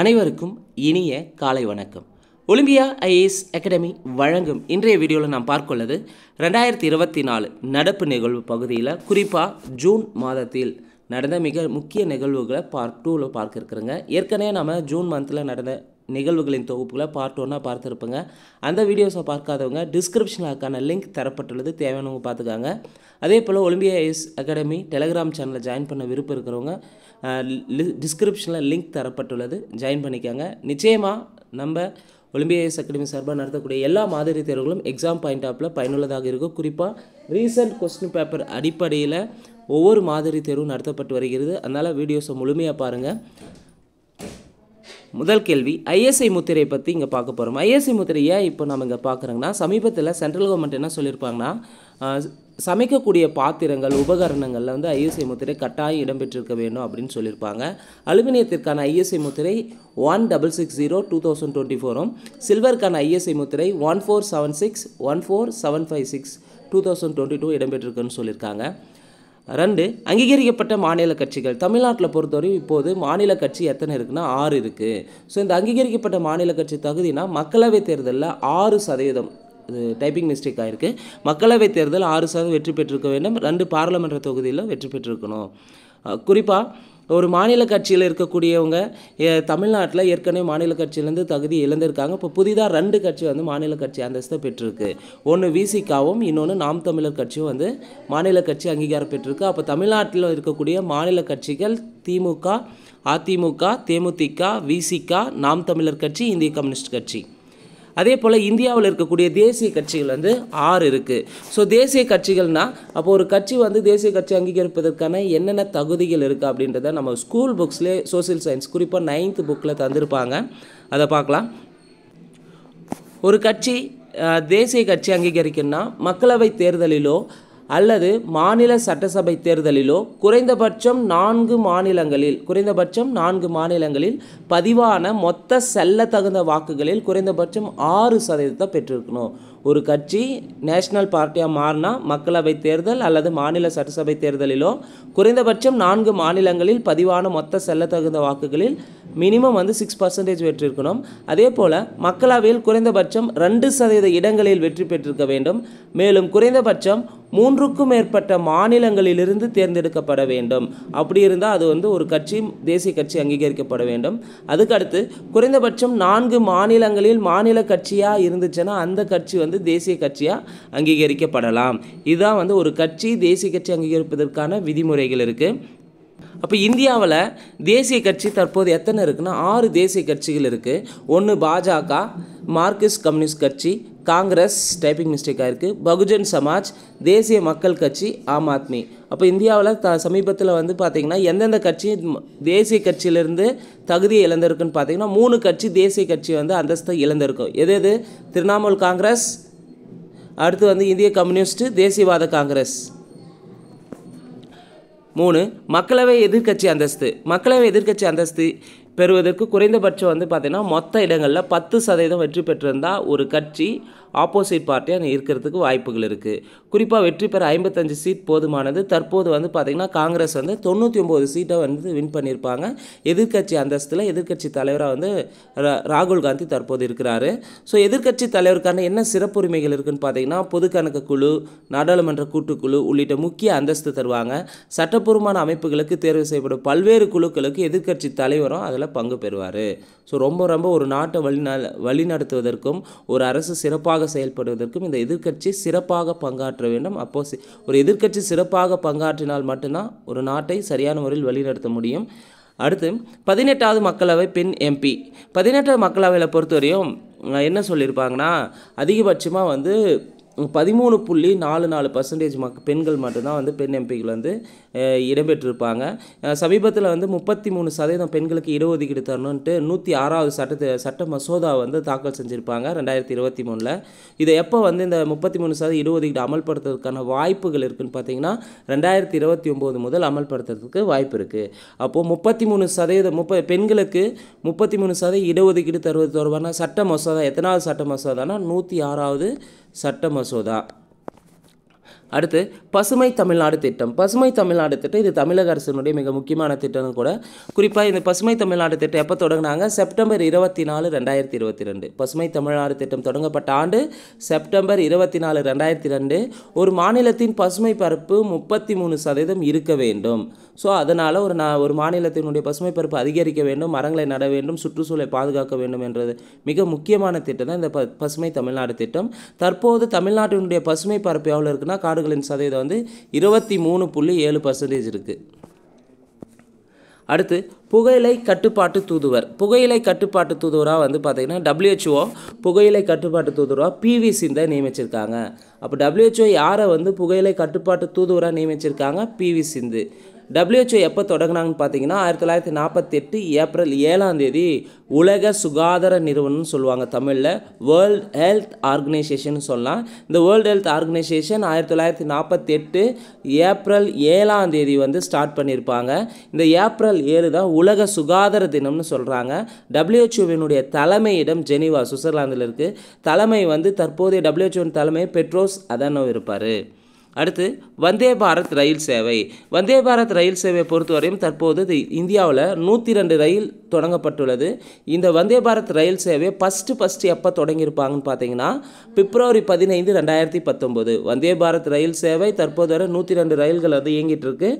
அனைவருக்கும் இனிய காலை வணக்கம் ஒலிம்பியா ஐஏஎஸ் அகாடமி வழங்கும் இன்றைய வீடியோவில் நாம் பார்க்கொள்ளது ரெண்டாயிரத்தி இருபத்தி நாலு நடப்பு நிகழ்வு பகுதியில் குறிப்பாக ஜூன் மாதத்தில் நடந்த மிக முக்கிய நிகழ்வுகளை பார்ட் டூவில் பார்க்க இருக்கிறோங்க ஏற்கனவே நம்ம ஜூன் மந்தில் நடந்த நிகழ்வுகளின் தொகுப்புகளை பார்ட் ஒன்னாக பார்த்துருப்பேங்க அந்த வீடியோஸை பார்க்காதவங்க டிஸ்கிரிப்ஷனில் அதுக்கான லிங்க் தரப்பட்டுள்ளது தேவையானவங்க பார்த்துக்காங்க அதே போல் ஒலிம்பியா ஐஎஸ் அகாடமி டெலகிராம் சேனலில் ஜாயின் பண்ண விருப்பம் இருக்கிறவங்க டிஸ்கிரிப்ஷனில் லிங்க் தரப்பட்டுள்ளது ஜாயின் பண்ணிக்காங்க நிச்சயமாக நம்ம ஐஎஸ் அகாடமி சார்பாக நடத்தக்கூடிய எல்லா மாதிரி தேர்வுகளும் எக்ஸாம் பாயிண்ட் ஆப்பில் பயனுள்ளதாக இருக்கும் குறிப்பாக ரீசெண்ட் கொஸ்டின் பேப்பர் அடிப்படையில் ஒவ்வொரு மாதிரி தேர்வும் நடத்தப்பட்டு வருகிறது அதனால் வீடியோஸை முழுமையாக பாருங்கள் முதல் கேள்வி ஐஎஸ்ஐ முத்திரை பற்றி இங்கே பார்க்க போகிறோம் ஐஎஸ்ஐ முத்திரையை இப்போ நம்ம இங்கே பார்க்குறோங்கன்னா சமீபத்தில் சென்ட்ரல் கவர்மெண்ட் என்ன சொல்லியிருப்பாங்கன்னா சமைக்கக்கூடிய பாத்திரங்கள் உபகரணங்களில் வந்து ஐஎஸ்ஐ முத்திரை கட்டாயம் இடம்பெற்றிருக்க வேண்டும் அப்படின்னு சொல்லியிருப்பாங்க அலுமினியத்திற்கான ஐஎஸ்ஐ முத்திரை one double six zero two thousand twenty ஃபோரும் சில்வருக்கான ஐஎஸ்ஐ முத்திரை one four seven six one four seven five six two thousand twenty two இடம்பெற்றிருக்குன்னு சொல்லியிருக்காங்க ரெண்டு அங்கீகரிக்கப்பட்ட மாநில கட்சிகள் தமிழ்நாட்டில் பொறுத்தவரையும் இப்போது மாநில கட்சி எத்தனை இருக்குன்னா ஆறு இருக்குது ஸோ இந்த அங்கீகரிக்கப்பட்ட மாநில கட்சி தகுதினா மக்களவைத் தேர்தலில் ஆறு சதவீதம் இது டைப்பிங் மிஸ்டேக் ஆகிருக்கு மக்களவைத் தேர்தல் ஆறு சதவீதம் வெற்றி பெற்றிருக்க வேண்டும் ரெண்டு பாராளுமன்ற தொகுதியில் வெற்றி பெற்றிருக்கணும் குறிப்பாக ஒரு மாநில கட்சியில் இருக்கக்கூடியவங்க தமிழ்நாட்டில் ஏற்கனவே மாநில கட்சியிலேருந்து தகுதி இழந்திருக்காங்க இப்போ புதிதாக ரெண்டு கட்சி வந்து மாநில கட்சி அந்தஸ்தை பெற்றிருக்கு ஒன்று விசிகாவும் இன்னொன்று நாம் தமிழர் கட்சியும் வந்து மாநில கட்சி அங்கீகாரம் பெற்றிருக்கு அப்போ தமிழ்நாட்டில் இருக்கக்கூடிய மாநில கட்சிகள் திமுக அதிமுக தேமுதிக விசிகா நாம் தமிழர் கட்சி இந்திய கம்யூனிஸ்ட் கட்சி அதே போல் இந்தியாவில் இருக்கக்கூடிய தேசிய கட்சிகள் வந்து ஆறு இருக்குது ஸோ தேசிய கட்சிகள்னால் அப்போ ஒரு கட்சி வந்து தேசிய கட்சி அங்கீகரிப்பதற்கான என்னென்ன தகுதிகள் இருக்குது அப்படின்றத நம்ம ஸ்கூல் புக்ஸ்லேயே சோசியல் சயின்ஸ் குறிப்பாக நைன்த்து புக்கில் தந்திருப்பாங்க அதை பார்க்கலாம் ஒரு கட்சி தேசிய கட்சி அங்கீகரிக்கணும்னா மக்களவை தேர்தலிலோ அல்லது மாநில சட்டசபை தேர்தலிலோ குறைந்தபட்சம் நான்கு மாநிலங்களில் குறைந்தபட்சம் நான்கு மாநிலங்களில் பதிவான மொத்த செல்ல தகுந்த வாக்குகளில் குறைந்தபட்சம் ஆறு சதவீதத்தை பெற்றிருக்கணும் ஒரு கட்சி நேஷனல் பார்ட்டியாக மாறினா மக்களவை தேர்தல் அல்லது மாநில சட்டசபை தேர்தலிலோ குறைந்தபட்சம் நான்கு மாநிலங்களில் பதிவான மொத்த செல்ல தகுந்த வாக்குகளில் மினிமம் வந்து சிக்ஸ் பர்சன்டேஜ் வெற்றி இருக்கணும் அதே போல் மக்களவையில் குறைந்தபட்சம் ரெண்டு சதவீத இடங்களில் வெற்றி பெற்றிருக்க வேண்டும் மேலும் குறைந்தபட்சம் மூன்றுக்கும் மேற்பட்ட மாநிலங்களிலிருந்து தேர்ந்தெடுக்கப்பட வேண்டும் அப்படி இருந்தால் அது வந்து ஒரு கட்சி தேசிய கட்சி அங்கீகரிக்கப்பட வேண்டும் அதுக்கடுத்து குறைந்தபட்சம் நான்கு மாநிலங்களில் மாநில கட்சியாக இருந்துச்சுன்னா அந்த கட்சி வந்து தேசிய கட்சியாக அங்கீகரிக்கப்படலாம் இதுதான் வந்து ஒரு கட்சி தேசிய கட்சி அங்கீகரிப்பதற்கான விதிமுறைகள் இருக்குது அப்போ இந்தியாவில் தேசிய கட்சி தற்போது எத்தனை இருக்குன்னா ஆறு தேசிய கட்சிகள் இருக்குது ஒன்று பாஜக மார்க்சிஸ்ட் கம்யூனிஸ்ட் கட்சி காங்கிரஸ் டைப்பிங் மிஸ்டேக்காக இருக்குது பகுஜன் சமாஜ் தேசிய மக்கள் கட்சி ஆம் ஆத்மி அப்போ இந்தியாவில் த சமீபத்தில் வந்து பார்த்திங்கன்னா எந்தெந்த கட்சி தேசிய கட்சியிலேருந்து தகுதியை இழந்திருக்குன்னு பார்த்திங்கன்னா மூணு கட்சி தேசிய கட்சி வந்து அந்தஸ்தை இழந்திருக்கும் எது எது திரிணாமுல் காங்கிரஸ் அடுத்து வந்து இந்திய கம்யூனிஸ்ட்டு தேசியவாத காங்கிரஸ் மூணு மக்களவை எதிர்க்கட்சி அந்தஸ்து மக்களவை எதிர்க்கட்சி அந்தஸ்து பெறுவதற்கு குறைந்தபட்சம் வந்து பார்த்திங்கன்னா மொத்த இடங்களில் பத்து சதவீதம் வெற்றி பெற்றிருந்தால் ஒரு கட்சி ஆப்போசிட் பார்ட்டியாக இருக்கிறதுக்கு வாய்ப்புகள் இருக்குது குறிப்பாக வெற்றி பெற ஐம்பத்தஞ்சு சீட் போதுமானது தற்போது வந்து பார்த்திங்கன்னா காங்கிரஸ் வந்து தொண்ணூற்றி ஒம்பது சீட்டை வந்து வின் பண்ணியிருப்பாங்க எதிர்கட்சி அந்தஸ்தில் எதிர்கட்சி தலைவராக வந்து ராகுல் காந்தி தற்போது இருக்கிறாரு ஸோ எதிர்கட்சி தலைவருக்கான என்ன சிறப்புரிமைகள் இருக்குதுன்னு பார்த்தீங்கன்னா பொது கணக்கு குழு நாடாளுமன்ற கூட்டுக்குழு உள்ளிட்ட முக்கிய அந்தஸ்து தருவாங்க சட்டப்பூர்வமான அமைப்புகளுக்கு தேர்வு செய்யப்படும் பல்வேறு குழுக்களுக்கு எதிர்கட்சி தலைவரும் அதில் பங்கு பெறுவார் ஸோ ரொம்ப ரொம்ப ஒரு நாட்டை வழி வழிநடத்துவதற்கும் ஒரு அரசு சிறப்பாக செயல்படுவதற்கும் இந்த எதிர்க்கட்சி சிறப்பாக பங்காற்ற வேண்டும் அப்போ ஒரு எதிர்க்கட்சி சிறப்பாக பங்காற்றினால் மட்டும்தான் ஒரு நாட்டை சரியான முறையில் வழிநடத்த முடியும் அடுத்து பதினெட்டாவது மக்களவை பெண் எம்பி பதினெட்டாவது மக்களவையில் பொறுத்தவரையும் என்ன சொல்லியிருப்பாங்கன்னா அதிகபட்சமாக வந்து பதிமூணு புள்ளி நாலு நாலு பர்சன்டேஜ் மக் பெண்கள் மட்டும்தான் வந்து பெண் எம்பிகள் வந்து இடம்பெற்றிருப்பாங்க சமீபத்தில் வந்து முப்பத்தி மூணு சதவீதம் பெண்களுக்கு இடஒதுக்கீடு தரணுன்ட்டு நூற்றி ஆறாவது சட்டத்தை சட்ட மசோதா வந்து தாக்கல் செஞ்சுருப்பாங்க ரெண்டாயிரத்தி இருபத்தி மூணில் இதை எப்போ வந்து இந்த முப்பத்தி மூணு சதவீதம் இடஒதுக்கீடு அமல்படுத்துறதுக்கான வாய்ப்புகள் இருக்குதுன்னு பார்த்தீங்கன்னா ரெண்டாயிரத்தி இருபத்தி ஒம்போது முதல் அமல்படுத்துறதுக்கு வாய்ப்பு இருக்குது அப்போது முப்பத்தி மூணு சதவீதம் முப்ப பெண்களுக்கு முப்பத்தி மூணு சதவீதம் இடஒதுக்கீடு தருவது தொடர்பான சட்ட மசோதா எத்தனாவது சட்ட மசோதானா நூற்றி ஆறாவது சட்ட மசோதா そうだ அடுத்து பசுமை தமிழ்நாடு திட்டம் பசுமை தமிழ்நாடு திட்டம் இது தமிழக அரசினுடைய மிக முக்கியமான திட்டம் கூட குறிப்பாக இந்த பசுமை தமிழ்நாடு திட்டம் எப்போ தொடங்கினாங்க செப்டம்பர் இருபத்தி நாலு ரெண்டாயிரத்தி இருபத்தி ரெண்டு பசுமை தமிழ்நாடு திட்டம் தொடங்கப்பட்ட ஆண்டு செப்டம்பர் இருபத்தி நாலு ரெண்டாயிரத்தி ரெண்டு ஒரு மாநிலத்தின் பசுமை பரப்பு முப்பத்தி மூணு சதவீதம் இருக்க வேண்டும் ஸோ அதனால் ஒரு நான் ஒரு மாநிலத்தினுடைய பசுமை பருப்பு அதிகரிக்க வேண்டும் மரங்களை நட வேண்டும் சுற்றுச்சூழலை பாதுகாக்க வேண்டும் என்றது மிக முக்கியமான திட்டம் தான் இந்த ப பசுமை தமிழ்நாடு திட்டம் தற்போது தமிழ்நாட்டினுடைய பசுமை பரப்பு எவ்வளோ இருக்குன்னா நாடுகளின் சதவீதம் வந்து இருபத்தி மூணு புள்ளி ஏழு பர்சன்டேஜ் இருக்குது அடுத்து புகையிலை கட்டுப்பாட்டு தூதுவர் புகையிலை கட்டுப்பாட்டு தூதுவராக வந்து பார்த்திங்கன்னா டபிள்யூஹெச்ஓ புகையிலை கட்டுப்பாட்டு தூதுவராக பிவி சிந்தை நியமிச்சிருக்காங்க அப்போ டபிள்யூஹெச்ஓ யாரை வந்து புகையிலை கட்டுப்பாட்டு தூதுவராக நியமிச்சிருக்காங்க பிவி சிந்து டபிள்யூஹெச்ஓ எப்போ தொடங்கினாங்கன்னு பார்த்தீங்கன்னா ஆயிரத்தி தொள்ளாயிரத்தி நாற்பத்தி எட்டு ஏப்ரல் ஏழாம் தேதி உலக சுகாதார நிறுவனம்னு சொல்லுவாங்க தமிழில் வேர்ல்ட் ஹெல்த் ஆர்கனைசேஷன் சொல்லலாம் இந்த வேர்ல்டு ஹெல்த் ஆர்கனைசேஷன் ஆயிரத்தி தொள்ளாயிரத்தி நாற்பத்தி எட்டு ஏப்ரல் ஏழாம் தேதி வந்து ஸ்டார்ட் பண்ணியிருப்பாங்க இந்த ஏப்ரல் ஏழு தான் உலக சுகாதார தினம்னு சொல்கிறாங்க டபிள்யூஹெச்ஓவினுடைய தலைமையிடம் ஜெனிவா சுவிட்சர்லாந்தில் இருக்குது தலைமை வந்து தற்போதைய டபிள்யூஹெச்ஓவின் தலைமை பெட்ரோஸ் அதானோ இருப்பார் அடுத்து வந்தே பாரத் ரயில் சேவை வந்தே பாரத் ரயில் சேவையை பொறுத்தவரையும் தற்போது இந்தியாவில் நூற்றி ரெண்டு ரயில் தொடங்கப்பட்டுள்ளது இந்த வந்தே பாரத் ரயில் சேவை ஃபஸ்ட்டு ஃபஸ்ட்டு எப்போ தொடங்கியிருப்பாங்கன்னு பார்த்தீங்கன்னா பிப்ரவரி பதினைந்து ரெண்டாயிரத்தி பத்தொம்போது வந்தே பாரத் ரயில் சேவை தற்போது வரை நூற்றி ரெண்டு ரயில்கள் வந்து இயங்கிட்டு இருக்கு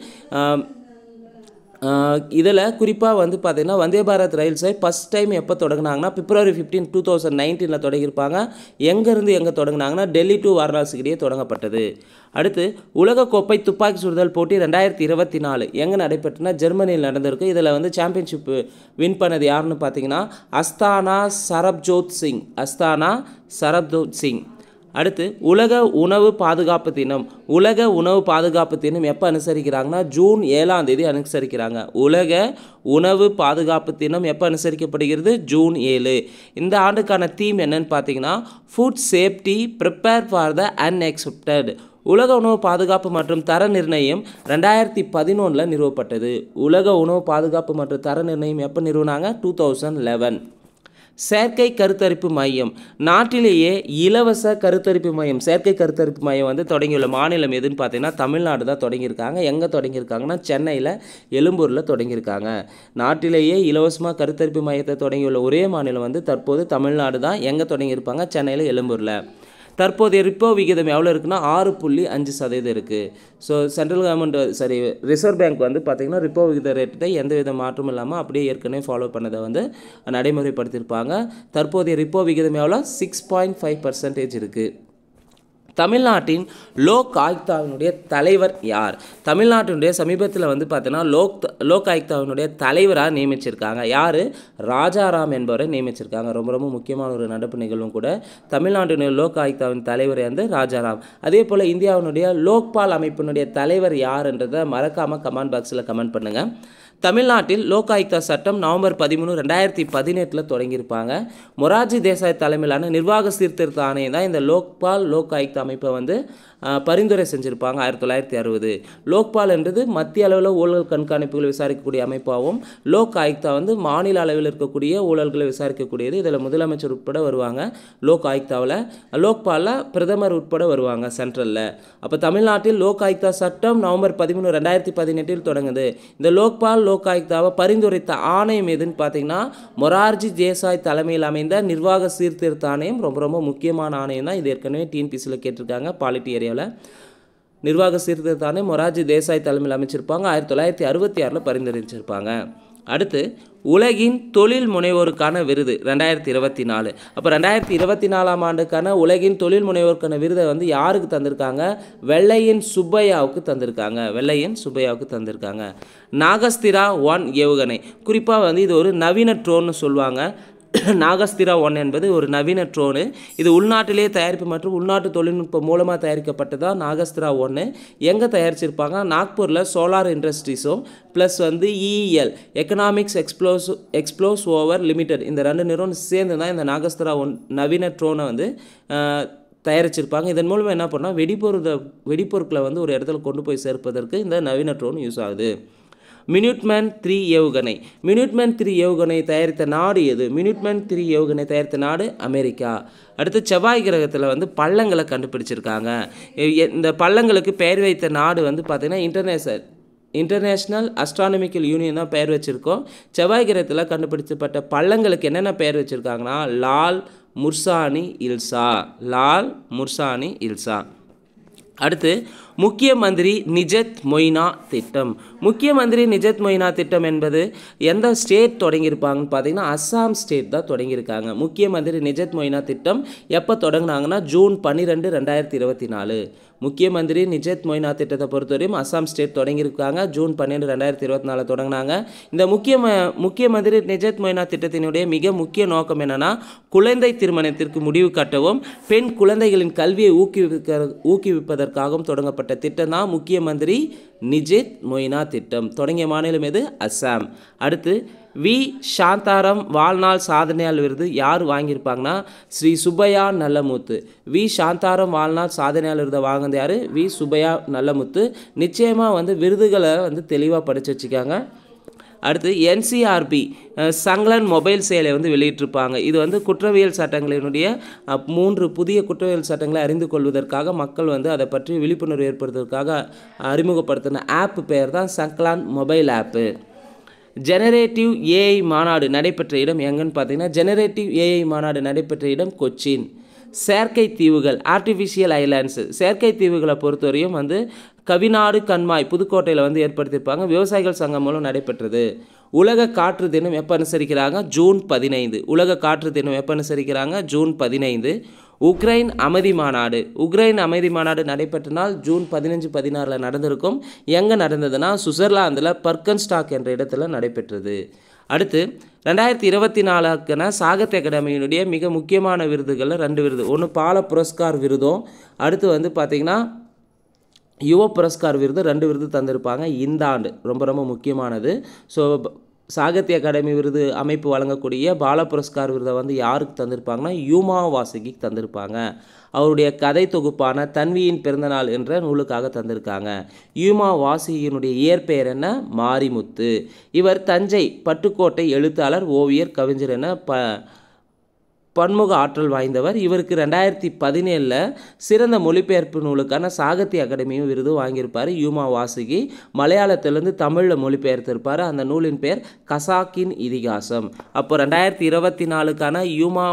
இதில் குறிப்பாக வந்து பார்த்திங்கன்னா வந்தே பாரத் ரயில் சேவை ஃபஸ்ட் டைம் எப்போ தொடங்கினாங்கன்னா பிப்ரவரி ஃபிஃப்டீன் டூ தௌசண்ட் நைன்டீனில் தொடங்கியிருப்பாங்க எங்கேருந்து எங்கே தொடங்கினாங்கன்னா டெல்லி டு வாரணாசிக்கிட்டே தொடங்கப்பட்டது அடுத்து உலகக்கோப்பை துப்பாக்கி சுடுதல் போட்டி ரெண்டாயிரத்தி இருபத்தி நாலு எங்கே நடைபெற்றுனா ஜெர்மனியில் நடந்திருக்கு இதில் வந்து சாம்பியன்ஷிப்பு வின் பண்ணது யாருன்னு பார்த்தீங்கன்னா அஸ்தானா சரப்ஜோத் சிங் அஸ்தானா சரப்ஜோத் சிங் அடுத்து உலக உணவு பாதுகாப்பு தினம் உலக உணவு பாதுகாப்பு தினம் எப்போ அனுசரிக்கிறாங்கன்னா ஜூன் ஏழாம் தேதி அனுசரிக்கிறாங்க உலக உணவு பாதுகாப்பு தினம் எப்போ அனுசரிக்கப்படுகிறது ஜூன் ஏழு இந்த ஆண்டுக்கான தீம் என்னன்னு பார்த்தீங்கன்னா food safety prepare for the unexpected உலக உணவு பாதுகாப்பு மற்றும் தர நிர்ணயம் ரெண்டாயிரத்தி பதினொன்றில் நிறுவப்பட்டது உலக உணவு பாதுகாப்பு மற்றும் தர நிர்ணயம் எப்போ நிறுவனாங்க டூ தௌசண்ட் லெவன் செயற்கை கருத்தரிப்பு மையம் நாட்டிலேயே இலவச கருத்தரிப்பு மையம் செயற்கை கருத்தரிப்பு மையம் வந்து தொடங்கியுள்ள மாநிலம் எதுன்னு பார்த்தீங்கன்னா தமிழ்நாடு தான் தொடங்கியிருக்காங்க எங்கே தொடங்கியிருக்காங்கன்னா சென்னையில் எழும்பூரில் தொடங்கியிருக்காங்க நாட்டிலேயே இலவசமாக கருத்தரிப்பு மையத்தை தொடங்கியுள்ள ஒரே மாநிலம் வந்து தற்போது தமிழ்நாடு தான் எங்கே தொடங்கியிருப்பாங்க சென்னையில் எழும்பூரில் தற்போதைய ரிப்போ விகிதம் எவ்வளோ இருக்குன்னா ஆறு புள்ளி அஞ்சு சதவீதம் இருக்குது ஸோ சென்ட்ரல் கவர்மெண்ட் சரி ரிசர்வ் பேங்க் வந்து பார்த்திங்கன்னா ரிப்போ விகித ரேட்டை எந்த வித மாற்றமும் இல்லாமல் அப்படியே ஏற்கனவே ஃபாலோ பண்ணதை வந்து நடைமுறைப்படுத்தியிருப்பாங்க தற்போதைய ரிப்போ விகிதம் எவ்வளோ சிக்ஸ் பாயிண்ட் ஃபைவ் பர்சன்டேஜ் இருக்குது தமிழ்நாட்டின் லோக் ஆயுக்தாவினுடைய தலைவர் யார் தமிழ்நாட்டினுடைய சமீபத்தில் வந்து பார்த்தீங்கன்னா லோக் லோக் ஆயுக்தாவினுடைய தலைவராக நியமிச்சிருக்காங்க யார் ராஜாராம் என்பவரை நியமிச்சிருக்காங்க ரொம்ப ரொம்ப முக்கியமான ஒரு நடப்பு நிகழ்வும் கூட தமிழ்நாட்டினுடைய லோக் ஆயுக்தாவின் தலைவர் வந்து ராஜாராம் அதே போல் இந்தியாவினுடைய லோக்பால் அமைப்பினுடைய தலைவர் யார்ன்றதை மறக்காமல் கமெண்ட் பாக்ஸில் கமெண்ட் பண்ணுங்கள் தமிழ்நாட்டில் லோக் ஆயுக்தா சட்டம் நவம்பர் பதிமூணு ரெண்டாயிரத்தி பதினெட்டில் தொடங்கியிருப்பாங்க மொராஜி தேசாய் தலைமையிலான நிர்வாக சீர்திருத்த ஆணையம் தான் இந்த லோக்பால் லோக் ஆயுக்தா அமைப்பை வந்து பரிந்துரை செஞ்சுருப்பாங்க ஆயிரத்தி தொள்ளாயிரத்தி அறுபது லோக்பால் என்றது மத்திய அளவில் ஊழல் கண்காணிப்புகளை விசாரிக்கக்கூடிய அமைப்பாகவும் லோக் ஆயுக்தா வந்து மாநில அளவில் இருக்கக்கூடிய ஊழல்களை விசாரிக்கக்கூடியது இதில் முதலமைச்சர் உட்பட வருவாங்க லோக் ஆயுக்தாவில் லோக்பாலில் பிரதமர் உட்பட வருவாங்க சென்ட்ரலில் அப்போ தமிழ்நாட்டில் லோக் ஆயுக்தா சட்டம் நவம்பர் பதிமூணு ரெண்டாயிரத்தி பதினெட்டில் தொடங்குது இந்த லோக்பால் லோக் ஆயுக்தாவை பரிந்துரைத்த ஆணையம் எதுன்னு பார்த்தீங்கன்னா மொரார்ஜி தேசாய் தலைமையில் அமைந்த நிர்வாக சீர்திருத்த ஆணையம் ரொம்ப ரொம்ப முக்கியமான ஆணையம் தான் இது ஏற்கனவே டிஎன்பிசியில் கேட்டிருக்காங்க பாலிட்டி ஏரியா இந்தியாவில் நிர்வாக சீர்திருத்தானே மொராஜி தேசாய் தலைமையில் அமைச்சிருப்பாங்க ஆயிரத்தி தொள்ளாயிரத்தி அறுபத்தி ஆறில் பரிந்துரைச்சிருப்பாங்க அடுத்து உலகின் தொழில் முனைவோருக்கான விருது ரெண்டாயிரத்தி இருபத்தி நாலு அப்போ ரெண்டாயிரத்தி இருபத்தி நாலாம் ஆண்டுக்கான உலகின் தொழில் முனைவோருக்கான விருதை வந்து யாருக்கு தந்திருக்காங்க வெள்ளையின் சுப்பையாவுக்கு தந்திருக்காங்க வெள்ளையின் சுப்பையாவுக்கு தந்திருக்காங்க நாகஸ்திரா ஒன் ஏவுகணை குறிப்பாக வந்து இது ஒரு நவீன ட்ரோன்னு சொல்லுவாங்க நாகஸ்திரா ஒன் என்பது ஒரு நவீன ட்ரோனு இது உள்நாட்டிலே தயாரிப்பு மற்றும் உள்நாட்டு தொழில்நுட்பம் மூலமாக தயாரிக்கப்பட்டதான் நாகஸ்திரா ஒன்று எங்கே தயாரிச்சிருப்பாங்க நாக்பூரில் சோலார் இண்டஸ்ட்ரீஸும் ப்ளஸ் வந்து EEL economics explosives explosives over limited இந்த ரெண்டு நிறுவனம் சேர்ந்து தான் இந்த நாகஸ்திரா ஒன் நவீன ட்ரோனை வந்து தயாரிச்சிருப்பாங்க இதன் மூலமாக என்ன பண்ணால் வெடிப்பொருளை வெடிப்பொருட்களை வந்து ஒரு இடத்துல கொண்டு போய் சேர்ப்பதற்கு இந்த நவீன ட்ரோன் யூஸ் ஆகுது மினிட்மேன் த்ரீ ஏவுகணை மினிட்மேன் த்ரீ ஏவுகணை தயாரித்த நாடு எது மினிட்மேன் த்ரீ ஏவுகணை தயாரித்த நாடு அமெரிக்கா அடுத்து செவ்வாய் கிரகத்தில் வந்து பள்ளங்களை கண்டுபிடிச்சிருக்காங்க இந்த பள்ளங்களுக்கு பெயர் வைத்த நாடு வந்து பார்த்திங்கன்னா இன்டர்நேஷனல் இன்டர்நேஷ்னல் அஸ்ட்ரானமிக்கல் யூனியன் தான் பெயர் வச்சுருக்கோம் செவ்வாய் கிரகத்தில் கண்டுபிடிச்சப்பட்ட பள்ளங்களுக்கு என்னென்ன பெயர் வச்சுருக்காங்கன்னா லால் முர்சானி இல்சா லால் முர்சானி இல்சா அடுத்து முக்கிய மந்திரி நிஜத் மொய்னா திட்டம் முக்கிய மந்திரி நிஜத் மொய்னா திட்டம் என்பது எந்த ஸ்டேட் தொடங்கியிருப்பாங்கன்னு பார்த்தீங்கன்னா அஸ்ஸாம் ஸ்டேட் தான் தொடங்கியிருக்காங்க முக்கிய மந்திரி நிஜத் மொய்னா திட்டம் எப்போ தொடங்கினாங்கன்னா ஜூன் பன்னிரெண்டு ரெண்டாயிரத்தி இருபத்தி நாலு முக்கிய மந்திரி நிஜத் மொய்னா திட்டத்தை பொறுத்தவரையும் அஸ்ஸாம் ஸ்டேட் தொடங்கியிருக்காங்க ஜூன் பன்னெண்டு ரெண்டாயிரத்தி இருபத்தி நாலு தொடங்கினாங்க இந்த முக்கிய முக்கிய மந்திரி நிஜத் மொய்னா திட்டத்தினுடைய மிக முக்கிய நோக்கம் என்னென்னா குழந்தை திருமணத்திற்கு முடிவு கட்டவும் பெண் குழந்தைகளின் கல்வியை ஊக்குவிக்க ஊக்குவிப்பதற்காகவும் தொடங்கப்பட்ட செய்யப்பட்ட திட்டம் தான் முக்கிய மந்திரி நிஜித் மொய்னா திட்டம் தொடங்கிய மாநிலம் எது அஸ்ஸாம் அடுத்து வி சாந்தாரம் வாழ்நாள் சாதனையால் விருது யார் வாங்கியிருப்பாங்கன்னா ஸ்ரீ சுப்பையா நல்லமுத்து வி சாந்தாரம் வாழ்நாள் சாதனையால் விருதை வாங்கினது யார் வி சுப்பையா நல்லமுத்து நிச்சயமாக வந்து விருதுகளை வந்து தெளிவாக படித்து வச்சுக்காங்க அடுத்து என்சிஆர்பி சங்லன் மொபைல் செயலை வந்து வெளியிட்டிருப்பாங்க இது வந்து குற்றவியல் சட்டங்களினுடைய மூன்று புதிய குற்றவியல் சட்டங்களை அறிந்து கொள்வதற்காக மக்கள் வந்து அதை பற்றி விழிப்புணர்வு ஏற்படுத்துவதற்காக அறிமுகப்படுத்தின ஆப் பெயர் தான் சங்லான் மொபைல் ஆப்பு ஜெனரேட்டிவ் ஏஐ மாநாடு நடைபெற்ற இடம் எங்கன்னு பார்த்தீங்கன்னா ஜெனரேட்டிவ் ஏஐ மாநாடு நடைபெற்ற இடம் கொச்சின் செயற்கை தீவுகள் ஆர்டிஃபிஷியல் ஐலாண்ட்ஸு செயற்கை தீவுகளை பொறுத்தவரையும் வந்து கவிநாடு கண்மாய் புதுக்கோட்டையில் வந்து ஏற்படுத்தியிருப்பாங்க விவசாயிகள் சங்கம் மூலம் நடைபெற்றது உலக காற்று தினம் எப்போ அனுசரிக்கிறாங்க ஜூன் பதினைந்து உலக காற்று தினம் எப்போ அனுசரிக்கிறாங்க ஜூன் பதினைந்து உக்ரைன் அமைதி மாநாடு உக்ரைன் அமைதி மாநாடு நடைபெற்ற நாள் ஜூன் பதினஞ்சு பதினாறில் நடந்திருக்கும் எங்கே நடந்ததுன்னா சுவிட்சர்லாந்தில் பர்கன்ஸ்டாக் என்ற இடத்துல நடைபெற்றது அடுத்து ரெண்டாயிரத்தி இருபத்தி நாலுக்கான சாகித்ய அகாடமியினுடைய மிக முக்கியமான விருதுகளில் ரெண்டு விருது ஒன்று பால புரஸ்கார் விருதும் அடுத்து வந்து பார்த்திங்கன்னா யுவ புரஸ்கார் விருது ரெண்டு விருது தந்திருப்பாங்க இந்த ஆண்டு ரொம்ப ரொம்ப முக்கியமானது ஸோ சாகித்ய அகாடமி விருது அமைப்பு வழங்கக்கூடிய பால புரஸ்கார் விருதை வந்து யாருக்கு தந்திருப்பாங்கன்னா யூமா வாசகி தந்திருப்பாங்க அவருடைய கதை தொகுப்பான தன்வியின் பிறந்தநாள் என்ற நூலுக்காக தந்திருக்காங்க யூமா வாசகியினுடைய இயற்பெயர் என்ன மாரிமுத்து இவர் தஞ்சை பட்டுக்கோட்டை எழுத்தாளர் ஓவியர் கவிஞர் என ப பன்முக ஆற்றல் வாய்ந்தவர் இவருக்கு ரெண்டாயிரத்தி பதினேழில் சிறந்த மொழிபெயர்ப்பு நூலுக்கான சாகித்ய அகாடமியும் விருது வாங்கியிருப்பார் யூமா வாசுகி மலையாளத்திலிருந்து தமிழில் மொழிபெயர்த்திருப்பார் அந்த நூலின் பெயர் கசாக்கின் இதிகாசம் அப்போ ரெண்டாயிரத்தி இருபத்தி நாலுக்கான யூமா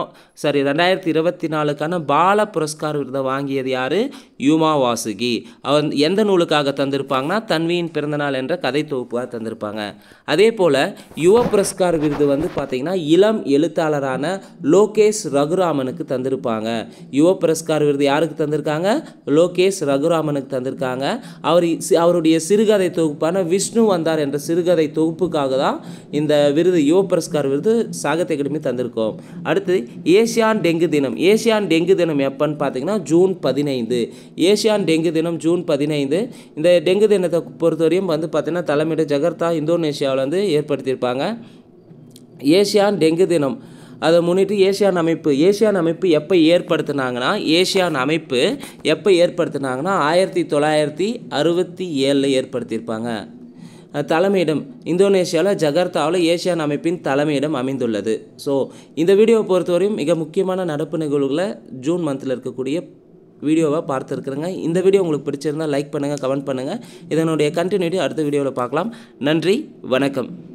சாரி ரெண்டாயிரத்தி இருபத்தி நாலுக்கான பால புரஸ்கார் விருதை வாங்கியது யார் யூமா வாசுகி அவன் எந்த நூலுக்காக தந்திருப்பாங்கன்னா தன்வியின் பிறந்தநாள் என்ற கதை தொகுப்பாக தந்திருப்பாங்க அதே போல் யுவ புரஸ்கார் விருது வந்து பார்த்திங்கன்னா இளம் எழுத்தாளரான லோகேஷ் லோகேஷ் ரகுராமனுக்கு தந்திருப்பாங்க யுவ புரஸ்கார் விருது யாருக்கு தந்திருக்காங்க லோகேஷ் ரகுராமனுக்கு தந்திருக்காங்க அவர் அவருடைய சிறுகதை தொகுப்பான விஷ்ணு வந்தார் என்ற சிறுகதை தொகுப்புக்காக தான் இந்த விருது யுவ புரஸ்கார் விருது சாகித்ய அகாடமி தந்திருக்கோம் அடுத்து ஏசியான் டெங்கு தினம் ஏசியான் டெங்கு தினம் எப்போன்னு பார்த்தீங்கன்னா ஜூன் பதினைந்து ஏசியான் டெங்கு தினம் ஜூன் பதினைந்து இந்த டெங்கு தினத்தை பொறுத்தவரையும் வந்து பார்த்தீங்கன்னா தலைமையிட ஜகர்த்தா இந்தோனேஷியாவில் வந்து ஏற்படுத்தியிருப்பாங்க ஏசியான் டெங்கு தினம் அதை முன்னிட்டு ஏசியான் அமைப்பு ஏசியான் அமைப்பு எப்போ ஏற்படுத்தினாங்கன்னா ஏசியான் அமைப்பு எப்போ ஏற்படுத்தினாங்கன்னா ஆயிரத்தி தொள்ளாயிரத்தி அறுபத்தி ஏழில் ஏற்படுத்தியிருப்பாங்க தலைமையிடம் இந்தோனேஷியாவில் ஜகர்த்தாவில் ஏசியான் அமைப்பின் தலைமையிடம் அமைந்துள்ளது ஸோ இந்த வீடியோவை பொறுத்தவரையும் மிக முக்கியமான நடப்பு நிகழ்வுகளை ஜூன் மந்தில் இருக்கக்கூடிய வீடியோவாக பார்த்துருக்குறேங்க இந்த வீடியோ உங்களுக்கு பிடிச்சிருந்தால் லைக் பண்ணுங்கள் கமெண்ட் பண்ணுங்கள் இதனுடைய கண்டினியூட்டி அடுத்த வீடியோவில் பார்க்கலாம் நன்றி வணக்கம்